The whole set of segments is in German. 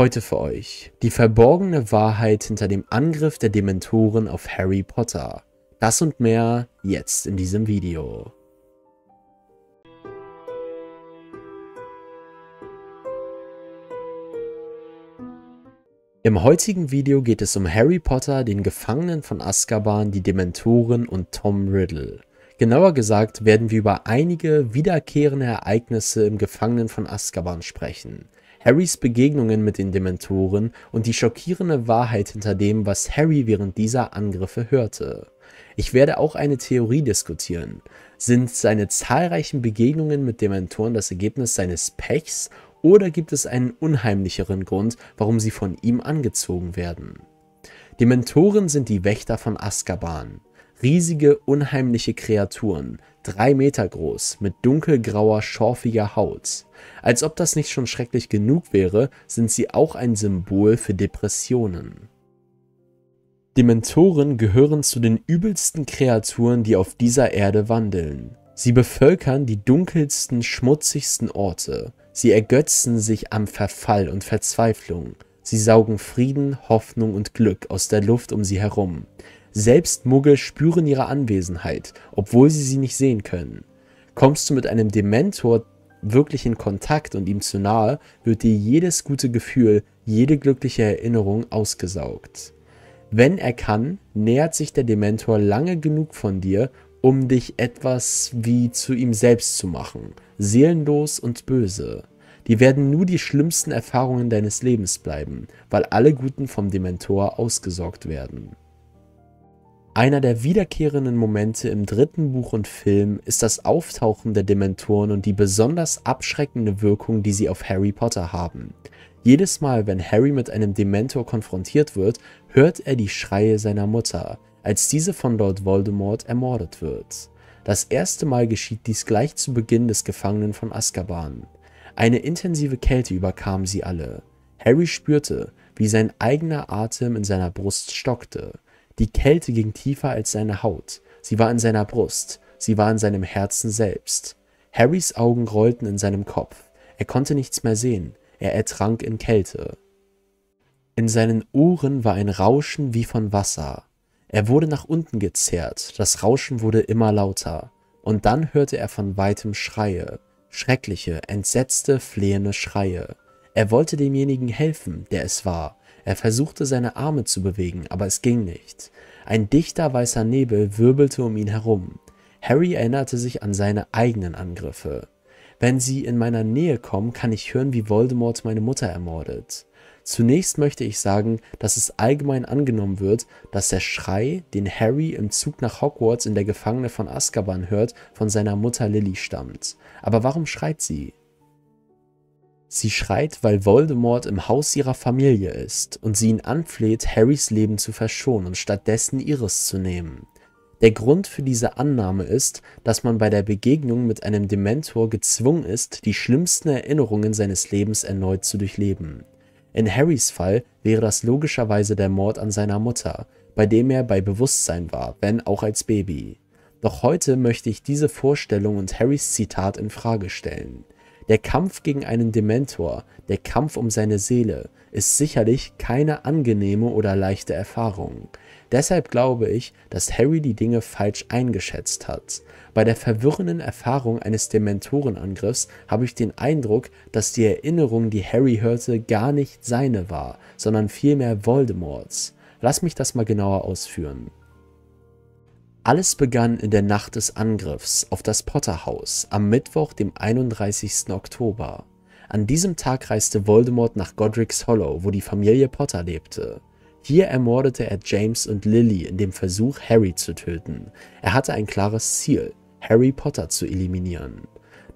Heute für euch die verborgene Wahrheit hinter dem Angriff der Dementoren auf Harry Potter. Das und mehr jetzt in diesem Video. Im heutigen Video geht es um Harry Potter, den Gefangenen von Azkaban, die Dementoren und Tom Riddle. Genauer gesagt werden wir über einige wiederkehrende Ereignisse im Gefangenen von Azkaban sprechen. Harrys Begegnungen mit den Dementoren und die schockierende Wahrheit hinter dem, was Harry während dieser Angriffe hörte. Ich werde auch eine Theorie diskutieren. Sind seine zahlreichen Begegnungen mit Dementoren das Ergebnis seines Pechs oder gibt es einen unheimlicheren Grund, warum sie von ihm angezogen werden? Dementoren sind die Wächter von Azkaban. Riesige, unheimliche Kreaturen, drei Meter groß, mit dunkelgrauer, schorfiger Haut. Als ob das nicht schon schrecklich genug wäre, sind sie auch ein Symbol für Depressionen. Dementoren gehören zu den übelsten Kreaturen, die auf dieser Erde wandeln. Sie bevölkern die dunkelsten, schmutzigsten Orte. Sie ergötzen sich am Verfall und Verzweiflung. Sie saugen Frieden, Hoffnung und Glück aus der Luft um sie herum. Selbst Muggel spüren ihre Anwesenheit, obwohl sie sie nicht sehen können. Kommst du mit einem Dementor wirklich in Kontakt und ihm zu nahe, wird dir jedes gute Gefühl, jede glückliche Erinnerung ausgesaugt. Wenn er kann, nähert sich der Dementor lange genug von dir, um dich etwas wie zu ihm selbst zu machen, seelenlos und böse. Die werden nur die schlimmsten Erfahrungen deines Lebens bleiben, weil alle Guten vom Dementor ausgesorgt werden. Einer der wiederkehrenden Momente im dritten Buch und Film ist das Auftauchen der Dementoren und die besonders abschreckende Wirkung, die sie auf Harry Potter haben. Jedes Mal, wenn Harry mit einem Dementor konfrontiert wird, hört er die Schreie seiner Mutter, als diese von Lord Voldemort ermordet wird. Das erste Mal geschieht dies gleich zu Beginn des Gefangenen von Azkaban. Eine intensive Kälte überkam sie alle. Harry spürte, wie sein eigener Atem in seiner Brust stockte. Die Kälte ging tiefer als seine Haut. Sie war in seiner Brust. Sie war in seinem Herzen selbst. Harrys Augen rollten in seinem Kopf. Er konnte nichts mehr sehen. Er ertrank in Kälte. In seinen Ohren war ein Rauschen wie von Wasser. Er wurde nach unten gezerrt, das Rauschen wurde immer lauter, und dann hörte er von weitem Schreie, schreckliche, entsetzte, flehende Schreie. Er wollte demjenigen helfen, der es war, er versuchte seine Arme zu bewegen, aber es ging nicht. Ein dichter weißer Nebel wirbelte um ihn herum. Harry erinnerte sich an seine eigenen Angriffe. Wenn sie in meiner Nähe kommen, kann ich hören, wie Voldemort meine Mutter ermordet. Zunächst möchte ich sagen, dass es allgemein angenommen wird, dass der Schrei, den Harry im Zug nach Hogwarts in der Gefangene von Azkaban hört, von seiner Mutter Lily stammt. Aber warum schreit sie? Sie schreit, weil Voldemort im Haus ihrer Familie ist und sie ihn anfleht, Harrys Leben zu verschonen und stattdessen ihres zu nehmen. Der Grund für diese Annahme ist, dass man bei der Begegnung mit einem Dementor gezwungen ist, die schlimmsten Erinnerungen seines Lebens erneut zu durchleben. In Harrys Fall wäre das logischerweise der Mord an seiner Mutter, bei dem er bei Bewusstsein war, wenn auch als Baby. Doch heute möchte ich diese Vorstellung und Harrys Zitat in Frage stellen. Der Kampf gegen einen Dementor, der Kampf um seine Seele, ist sicherlich keine angenehme oder leichte Erfahrung. Deshalb glaube ich, dass Harry die Dinge falsch eingeschätzt hat. Bei der verwirrenden Erfahrung eines Dementorenangriffs habe ich den Eindruck, dass die Erinnerung, die Harry hörte, gar nicht seine war, sondern vielmehr Voldemorts. Lass mich das mal genauer ausführen. Alles begann in der Nacht des Angriffs auf das Potterhaus am Mittwoch, dem 31. Oktober. An diesem Tag reiste Voldemort nach Godric's Hollow, wo die Familie Potter lebte. Hier ermordete er James und Lily in dem Versuch, Harry zu töten. Er hatte ein klares Ziel, Harry Potter zu eliminieren.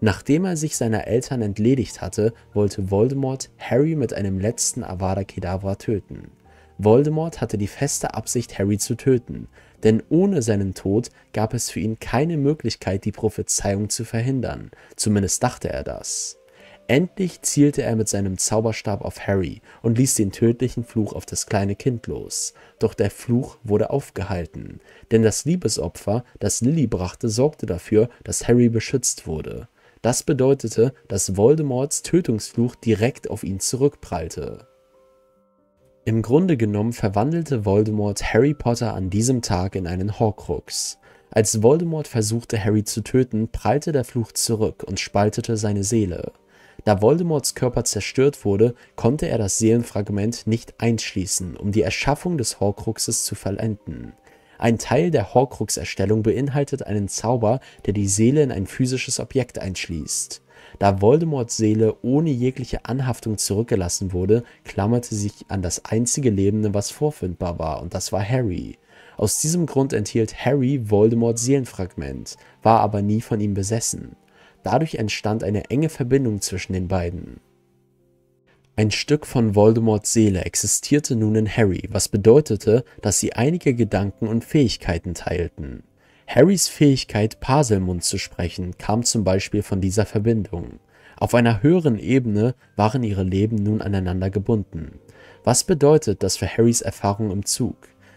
Nachdem er sich seiner Eltern entledigt hatte, wollte Voldemort Harry mit einem letzten Avada Kedavra töten. Voldemort hatte die feste Absicht, Harry zu töten, denn ohne seinen Tod gab es für ihn keine Möglichkeit, die Prophezeiung zu verhindern, zumindest dachte er das. Endlich zielte er mit seinem Zauberstab auf Harry und ließ den tödlichen Fluch auf das kleine Kind los. Doch der Fluch wurde aufgehalten, denn das Liebesopfer, das Lilly brachte, sorgte dafür, dass Harry beschützt wurde. Das bedeutete, dass Voldemorts Tötungsfluch direkt auf ihn zurückprallte. Im Grunde genommen verwandelte Voldemort Harry Potter an diesem Tag in einen Horcrux. Als Voldemort versuchte, Harry zu töten, prallte der Fluch zurück und spaltete seine Seele. Da Voldemorts Körper zerstört wurde, konnte er das Seelenfragment nicht einschließen, um die Erschaffung des Horcruxes zu vollenden. Ein Teil der Horcrux-Erstellung beinhaltet einen Zauber, der die Seele in ein physisches Objekt einschließt. Da Voldemorts Seele ohne jegliche Anhaftung zurückgelassen wurde, klammerte sich an das einzige Lebende, was vorfindbar war, und das war Harry. Aus diesem Grund enthielt Harry Voldemorts Seelenfragment, war aber nie von ihm besessen. Dadurch entstand eine enge Verbindung zwischen den beiden. Ein Stück von Voldemorts Seele existierte nun in Harry, was bedeutete, dass sie einige Gedanken und Fähigkeiten teilten. Harrys Fähigkeit, Paselmund zu sprechen, kam zum Beispiel von dieser Verbindung. Auf einer höheren Ebene waren ihre Leben nun aneinander gebunden. Was bedeutet das für Harrys Erfahrung im Zug?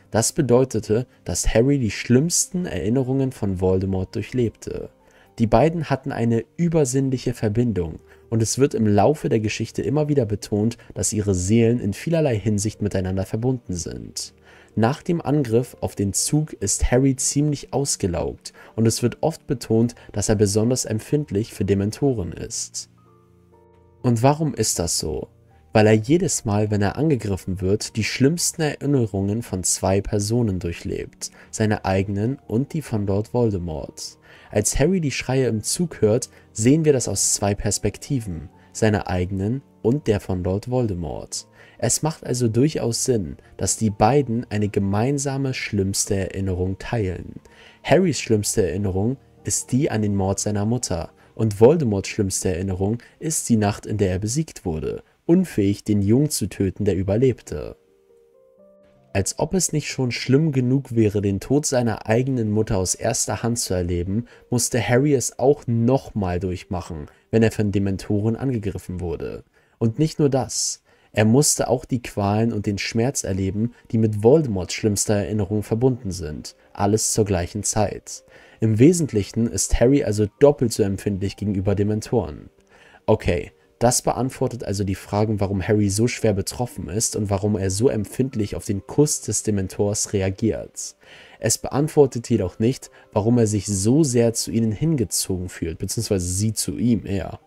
Das bedeutete, dass Harry die schlimmsten Erinnerungen von Voldemort durchlebte. Die beiden hatten eine übersinnliche Verbindung und es wird im Laufe der Geschichte immer wieder betont, dass ihre Seelen in vielerlei Hinsicht miteinander verbunden sind. Nach dem Angriff auf den Zug ist Harry ziemlich ausgelaugt und es wird oft betont, dass er besonders empfindlich für Dementoren ist. Und warum ist das so? Weil er jedes Mal, wenn er angegriffen wird, die schlimmsten Erinnerungen von zwei Personen durchlebt, seine eigenen und die von Lord Voldemort. Als Harry die Schreie im Zug hört, sehen wir das aus zwei Perspektiven, seiner eigenen und der von Lord Voldemort. Es macht also durchaus Sinn, dass die beiden eine gemeinsame schlimmste Erinnerung teilen. Harrys schlimmste Erinnerung ist die an den Mord seiner Mutter und Voldemorts schlimmste Erinnerung ist die Nacht, in der er besiegt wurde, unfähig, den Jungen zu töten, der überlebte. Als ob es nicht schon schlimm genug wäre, den Tod seiner eigenen Mutter aus erster Hand zu erleben, musste Harry es auch nochmal durchmachen, wenn er von Dementoren angegriffen wurde. Und nicht nur das, er musste auch die Qualen und den Schmerz erleben, die mit Voldemorts schlimmster Erinnerung verbunden sind, alles zur gleichen Zeit. Im Wesentlichen ist Harry also doppelt so empfindlich gegenüber Dementoren. Okay, das beantwortet also die Fragen, warum Harry so schwer betroffen ist und warum er so empfindlich auf den Kuss des Dementors reagiert. Es beantwortet jedoch nicht, warum er sich so sehr zu ihnen hingezogen fühlt, beziehungsweise sie zu ihm eher.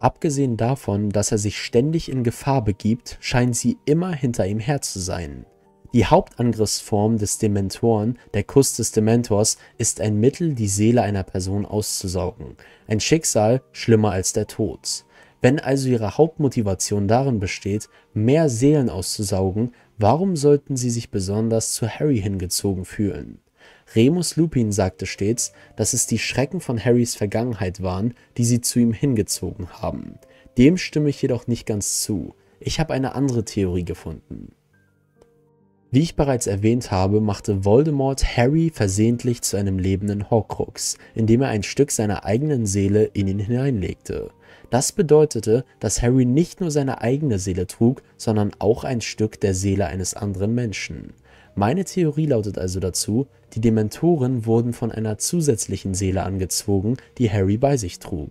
Abgesehen davon, dass er sich ständig in Gefahr begibt, scheint sie immer hinter ihm her zu sein. Die Hauptangriffsform des Dementoren, der Kuss des Dementors, ist ein Mittel, die Seele einer Person auszusaugen. Ein Schicksal schlimmer als der Tod. Wenn also ihre Hauptmotivation darin besteht, mehr Seelen auszusaugen, warum sollten sie sich besonders zu Harry hingezogen fühlen? Remus Lupin sagte stets, dass es die Schrecken von Harrys Vergangenheit waren, die sie zu ihm hingezogen haben. Dem stimme ich jedoch nicht ganz zu. Ich habe eine andere Theorie gefunden. Wie ich bereits erwähnt habe, machte Voldemort Harry versehentlich zu einem lebenden Horcrux, indem er ein Stück seiner eigenen Seele in ihn hineinlegte. Das bedeutete, dass Harry nicht nur seine eigene Seele trug, sondern auch ein Stück der Seele eines anderen Menschen. Meine Theorie lautet also dazu, die Dementoren wurden von einer zusätzlichen Seele angezogen, die Harry bei sich trug.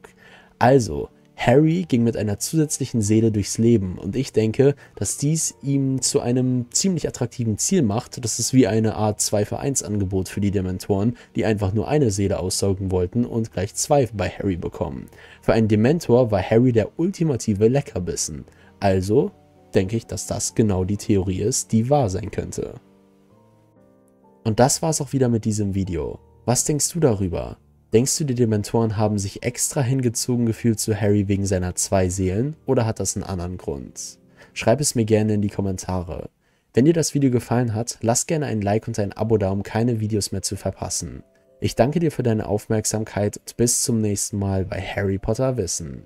Also, Harry ging mit einer zusätzlichen Seele durchs Leben und ich denke, dass dies ihm zu einem ziemlich attraktiven Ziel macht. Das ist wie eine Art 2 für 1 Angebot für die Dementoren, die einfach nur eine Seele aussaugen wollten und gleich zwei bei Harry bekommen. Für einen Dementor war Harry der ultimative Leckerbissen. Also denke ich, dass das genau die Theorie ist, die wahr sein könnte. Und das war's auch wieder mit diesem Video. Was denkst du darüber? Denkst du, die Dementoren haben sich extra hingezogen gefühlt zu Harry wegen seiner zwei Seelen oder hat das einen anderen Grund? Schreib es mir gerne in die Kommentare. Wenn dir das Video gefallen hat, lass gerne ein Like und ein Abo da, um keine Videos mehr zu verpassen. Ich danke dir für deine Aufmerksamkeit und bis zum nächsten Mal bei Harry Potter Wissen.